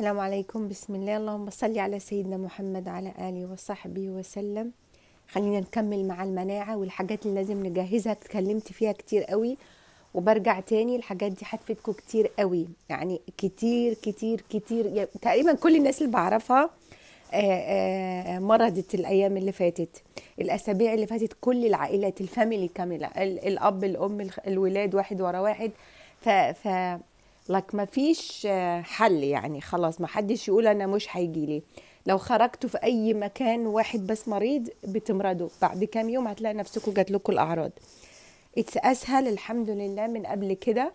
السلام عليكم بسم الله اللهم صل على سيدنا محمد على آله وصحبه وسلم خلينا نكمل مع المناعة والحاجات اللي لازم نجهزها اتكلمت فيها كتير قوي وبرجع تاني الحاجات دي هتفيدكم كتير قوي يعني كتير كتير كتير يعني تقريبا كل الناس اللي بعرفها آه، آه، مرضت الايام اللي فاتت الاسابيع اللي فاتت كل العائلات الفاميلي كامله الاب الام الولاد واحد ورا واحد ف, ف لك ما فيش آه، حل يعني خلاص ما حدش يقول انا مش هيجي لي لو خرجتوا في اي مكان واحد بس مريض بتمرضوا بعد كام يوم هتلاقي نفسكم جات لكم الاعراض اتس اسهل الحمد لله من قبل كده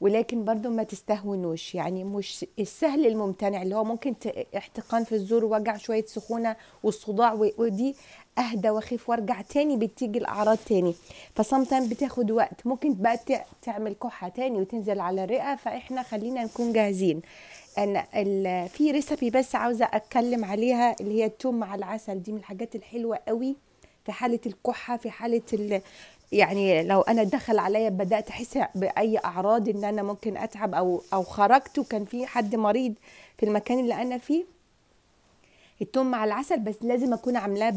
ولكن برضو ما تستهونوش يعني مش السهل الممتنع اللي هو ممكن احتقان في الزور ووجع شوية سخونة والصداع ودي اهدى واخف وارجع تاني بتيجي الاعراض تاني فصمتين بتاخد وقت ممكن بقى تعمل كحه تاني وتنزل على الرئه فاحنا خلينا نكون جاهزين انا في ريسبي بس عاوزه اتكلم عليها اللي هي التوم مع العسل دي من الحاجات الحلوه قوي في حاله الكحه في حاله ال... يعني لو انا دخل عليا بدات احس باي اعراض ان انا ممكن اتعب او او خرجت وكان في حد مريض في المكان اللي انا فيه التوم مع العسل بس لازم اكون عاملاه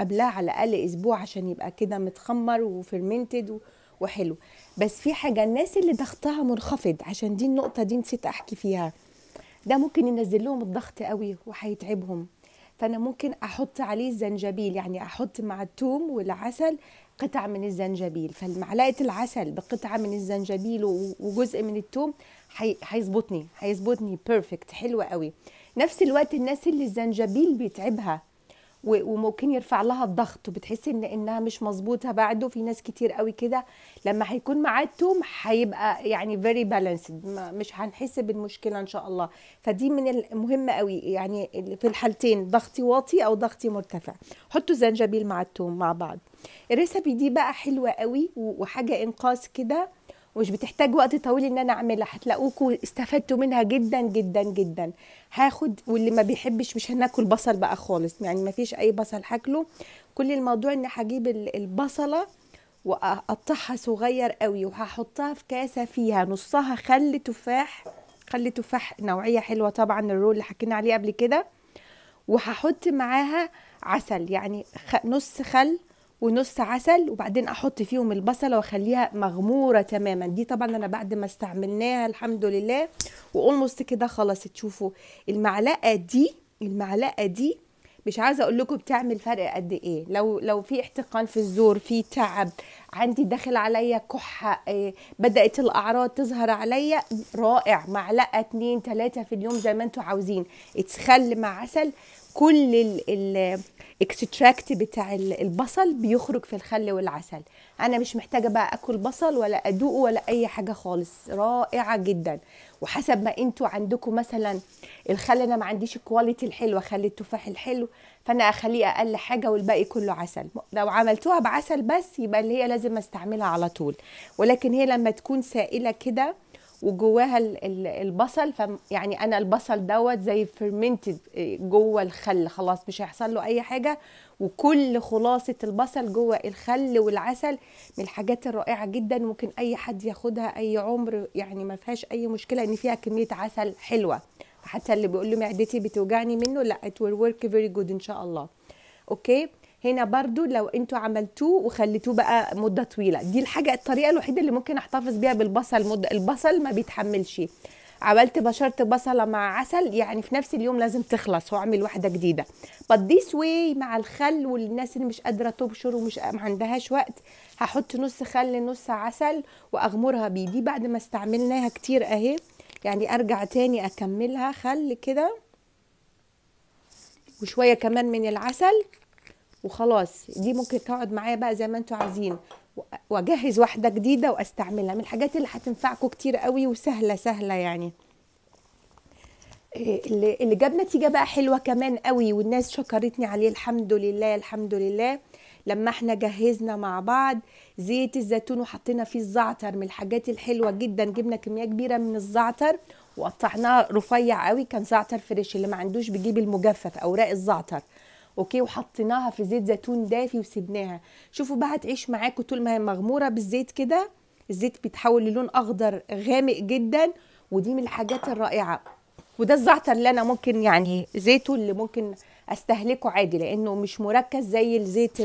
قبلها على الاقل اسبوع عشان يبقى كده متخمر وفرمنتد وحلو بس في حاجه الناس اللي ضغطها منخفض عشان دي النقطه دي نسيت احكي فيها ده ممكن ينزل لهم الضغط قوي وهيتعبهم فانا ممكن احط عليه الزنجبيل يعني احط مع الثوم والعسل قطع من الزنجبيل فمعلقه العسل بقطعه من الزنجبيل وجزء من الثوم هيظبطني هيظبطني بيرفكت حلوه قوي نفس الوقت الناس اللي الزنجبيل بيتعبها وممكن يرفع لها الضغط وبتحسي ان انها مش مظبوطه بعده في ناس كتير قوي كده لما هيكون معاه التوم هيبقى يعني فيري بالانسد مش هنحس بالمشكله ان شاء الله فدي من المهمه قوي يعني في الحالتين ضغطي واطي او ضغطي مرتفع حطوا زنجبيل مع التوم مع بعض الريسبي دي بقى حلوه قوي وحاجه انقاص كده ومش بتحتاج وقت طويل ان انا اعملها هتلاقوكوا استفدتوا منها جدا جدا جدا هاخد واللي ما بيحبش مش هناكل بصل بقى خالص يعني ما فيش اي بصل هاكله كل الموضوع ان هجيب البصله واقطعها صغير قوي وهحطها في كاسه فيها نصها خل تفاح خل تفاح نوعيه حلوه طبعا الرول اللي حكينا عليه قبل كده وهحط معاها عسل يعني نص خل ونص عسل وبعدين احط فيهم البصله واخليها مغموره تماما دي طبعا انا بعد ما استعملناها الحمد لله واولموست كده خلاص تشوفوا المعلقه دي المعلقه دي مش عايزه اقول لكم بتعمل فرق قد ايه لو لو في احتقان في الزور في تعب عندي داخل عليا كحه آه، بدات الاعراض تظهر عليا رائع معلقه اتنين تلاته في اليوم زي ما انتم عاوزين اتخل مع عسل كل الاكستراكت بتاع البصل بيخرج في الخل والعسل انا مش محتاجه بقى اكل بصل ولا ادوقه ولا اي حاجه خالص رائعه جدا وحسب ما انتوا عندكم مثلا الخل انا ما عنديش الكواليتي الحلوه خلي التفاح الحلو فانا اخليه اقل حاجه والباقي كله عسل لو عملتوها بعسل بس يبقى اللي هي لازم استعملها على طول ولكن هي لما تكون سائله كده وجواها البصل يعني انا البصل دوت زي فيرمنتد آه، جوه الخل خلاص مش هيحصل له اي حاجه وكل خلاصه البصل جوه الخل والعسل من الحاجات الرائعه جدا ممكن اي حد ياخدها اي عمر يعني ما فيهاش اي مشكله ان فيها كميه عسل حلوه حتى اللي بيقول له معدتي بتوجعني منه لا ات ويل ورك فيري جود ان شاء الله اوكي هنا برضو لو انتوا عملتوه وخليتوه بقى مده طويله دي الحاجه الطريقه الوحيده اللي ممكن احتفظ بيها بالبصل مد... البصل ما بيتحملش عملت بشرت بصله مع عسل يعني في نفس اليوم لازم تخلص واعمل واحده جديده بديس واي مع الخل والناس اللي مش قادره تبشر ومش ما عندهاش وقت هحط نص خل نص عسل واغمرها بيه دي بعد ما استعملناها كتير اهي يعني ارجع تاني اكملها خل كده وشويه كمان من العسل وخلاص دي ممكن تقعد معايا بقى زي ما انتوا عايزين واجهز واحده جديده واستعملها من الحاجات اللي هتنفعكم كتير قوي وسهله سهله يعني إيه، اللي جاب نتيجه بقى حلوه كمان قوي والناس شكرتني عليه الحمد لله الحمد لله لما احنا جهزنا مع بعض زيت الزيتون وحطينا فيه الزعتر من الحاجات الحلوه جدا جبنا كميه كبيره من الزعتر وقطعناه رفيع قوي كان زعتر فريش اللي ما عندوش بيجيب المجفف اوراق الزعتر اوكي وحطيناها في زيت زيتون دافي وسبناها شوفوا بقى هتعيش معاكم طول ما هي مغموره بالزيت كده الزيت بيتحول للون اخضر غامق جدا ودي من الحاجات الرائعه وده الزعتر اللي انا ممكن يعني زيته اللي ممكن استهلكه عادي لانه مش مركز زي الزيت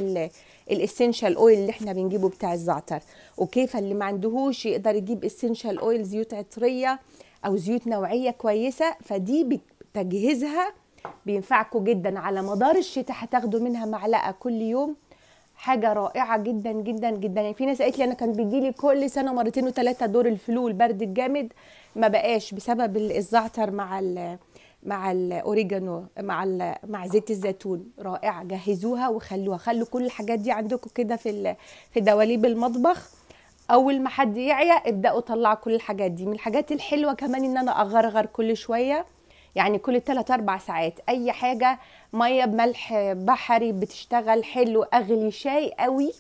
الاسنشال اويل اللي احنا بنجيبه بتاع الزعتر اوكي فاللي ما عندهوش يقدر يجيب اسنشال اويل زيوت عطريه او زيوت نوعيه كويسه فدي تجهيزها بينفعكم جدا على مدار الشتاء هتاخدوا منها معلقه كل يوم حاجه رائعه جدا جدا جدا يعني في ناس قالت لي انا كان بيجي لي كل سنه مرتين وثلاثه دور الفلو البرد الجامد ما بقاش بسبب الزعتر مع الـ مع الاوريجانو مع الـ مع زيت الزيتون رائعه جهزوها وخلوها خلوا كل الحاجات دي عندكم كده في في دواليب المطبخ اول ما حد يعيا ابداوا طلعوا كل الحاجات دي من الحاجات الحلوه كمان ان انا اغرغر كل شويه يعني كل ثلاث اربع ساعات اي حاجه ميه بملح بحري بتشتغل حلو اغلي شاي قوي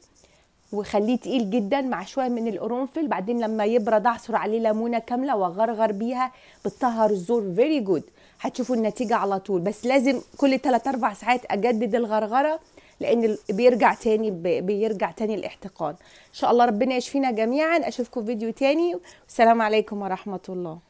وخليه تقيل جدا مع شويه من القرنفل بعدين لما يبرد اعصر عليه ليمونه كامله واغرغر بيها بتطهر الزور فيري جود هتشوفوا النتيجه على طول بس لازم كل ثلاث اربع ساعات اجدد الغرغره لان بيرجع تاني بيرجع تاني الاحتقان ان شاء الله ربنا يشفينا جميعا اشوفكم في فيديو تاني والسلام عليكم ورحمه الله